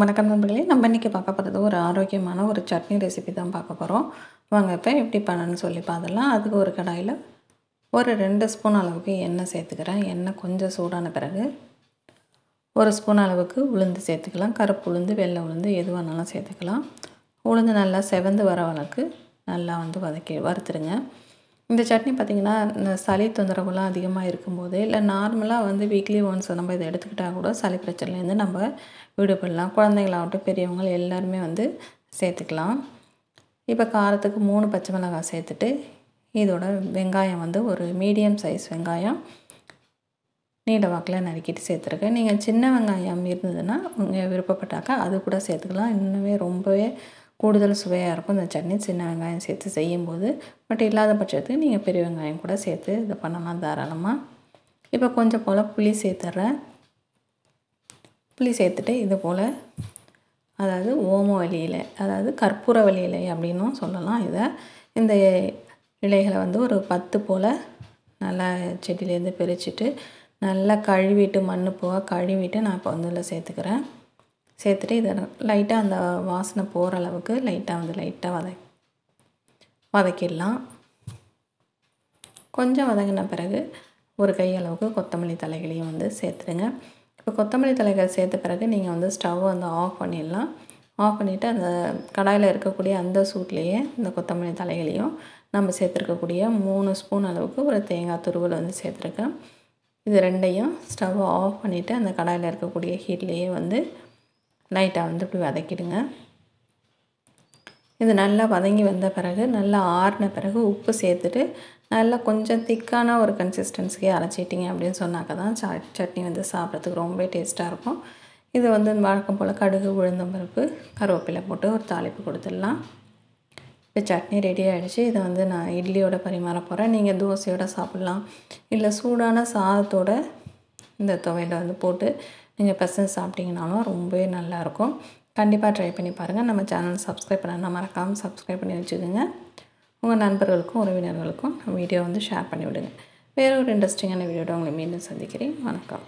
வணக்கம் நண்பர்களே நம்ம இன்றைக்கி பார்க்க போகிறது ஒரு ஆரோக்கியமான ஒரு சட்னி ரெசிபி தான் பார்க்க போகிறோம் வாங்க இப்போ எப்படி பண்ணணும்னு சொல்லி பார்த்துலாம் அதுக்கு ஒரு கடாயில் ஒரு ரெண்டு ஸ்பூன் அளவுக்கு எண்ணெய் சேர்த்துக்கிறேன் எண்ணெய் கொஞ்சம் சூடான பிறகு ஒரு ஸ்பூன் அளவுக்கு உளுந்து சேர்த்துக்கலாம் கருப்பு உளுந்து வெள்ளை உளுந்து எதுவானாலும் சேர்த்துக்கலாம் உளுந்து நல்லா செவந்து வர அளவுக்கு நல்லா வந்து வதக்கி வறுத்துருங்க இந்த சட்னி பார்த்திங்கன்னா இந்த சளி தொந்தரவுலாம் அதிகமாக இருக்கும்போது இல்லை நார்மலாக வந்து வீக்லி ஒன்ஸ் நம்ம இதை எடுத்துக்கிட்டால் கூட சளி பிரச்சனைலேருந்து நம்ம விடுபடலாம் குழந்தைங்களாகட்டும் பெரியவங்க எல்லாருமே வந்து சேர்த்துக்கலாம் இப்போ காரத்துக்கு மூணு பச்சை மிளகாய் சேர்த்துட்டு இதோட வெங்காயம் வந்து ஒரு மீடியம் சைஸ் வெங்காயம் நீண்ட வாக்கில் நறுக்கிட்டு சேர்த்துருக்கேன் நீங்கள் சின்ன வெங்காயம் இருந்ததுன்னா உங்கள் விருப்பப்பட்டாக்கா அது கூட சேர்த்துக்கலாம் இன்னுமே ரொம்பவே கூடுதல் சுவையாக இருக்கும் இந்த சட்னி சின்ன வெங்காயம் சேர்த்து செய்யும்போது பட் இல்லாத பட்சத்துக்கு நீங்கள் பெரிய வெங்காயம் கூட சேர்த்து இதை பண்ணலாம் தாராளமாக இப்போ கொஞ்சம் போல் புளி சேர்த்துட்றேன் புளி சேர்த்துட்டு இது போல் அதாவது ஓம வழியில் அதாவது கற்பூர வழியில் அப்படின்னும் சொல்லலாம் இதை இந்த இலைகளை வந்து ஒரு பத்து போல் நல்லா செடியிலேருந்து பிரிச்சுட்டு நல்லா கழுவிட்டு மண்ணு போக கழுவிட்டு நான் இப்போ வந்து இதில் சேர்த்துக்கிறேன் சேர்த்துட்டு இதை லைட்டாக அந்த வாசனை போகிற அளவுக்கு லைட்டாக வந்து லைட்டாக வத வதக்கிடலாம் கொஞ்சம் வதங்கின பிறகு ஒரு கை அளவுக்கு கொத்தமல்லி தலைகளையும் வந்து சேர்த்துடுங்க இப்போ கொத்தமல்லி தலைகள் சேர்த்த பிறகு நீங்கள் வந்து ஸ்டவ் வந்து ஆஃப் பண்ணிடலாம் ஆஃப் பண்ணிவிட்டு அந்த கடாயில் இருக்கக்கூடிய அந்த சூட்லேயே இந்த கொத்தமல்லி தலைகளையும் நம்ம சேர்த்துருக்கக்கூடிய மூணு ஸ்பூன் அளவுக்கு ஒரு தேங்காய் துருவல் வந்து சேர்த்துருக்கேன் இது ரெண்டையும் ஸ்டவ் ஆஃப் பண்ணிவிட்டு அந்த கடாயில் இருக்கக்கூடிய ஹீட்லேயே வந்து லைட்டாக வந்து இப்படி வதக்கிடுங்க இது நல்லா வதங்கி வந்த பிறகு நல்லா ஆறின பிறகு உப்பு சேர்த்துட்டு நல்லா கொஞ்சம் திக்கான ஒரு கன்சிஸ்டன்சிக்கே அரைச்சிட்டிங்க அப்படின்னு சொன்னாக்க தான் சட் சட்னி வந்து சாப்பிட்றதுக்கு ரொம்ப டேஸ்ட்டாக இருக்கும் இது வந்து வழக்கம் போல் கடுகு உளுந்தம் பருப்பு கருவேப்பிலை போட்டு ஒரு தாளிப்பு கொடுத்துடலாம் இப்போ சட்னி ரெடி ஆகிடுச்சு இதை வந்து நான் இட்லியோட பரிமாற போகிறேன் நீங்கள் தோசையோடு சாப்பிட்லாம் இல்லை சூடான சாதத்தோட இந்த துவையில் வந்து போட்டு நீங்கள் பெசஞ்சு சாப்பிட்டிங்கனாலும் ரொம்பவே நல்லாயிருக்கும் கண்டிப்பாக ட்ரை பண்ணி பாருங்கள் நம்ம சேனல் சப்ஸ்கிரைப் பண்ண மறக்காமல் சப்ஸ்கிரைப் பண்ணி வச்சுக்கோங்க உங்கள் நண்பர்களுக்கும் உறவினர்களுக்கும் வீடியோ வந்து ஷேர் பண்ணி விடுங்க வேறு ஒரு இன்ட்ரெஸ்டிங்கான வீடியோட உங்களை மீண்டும் சந்திக்கிறேன் வணக்கம்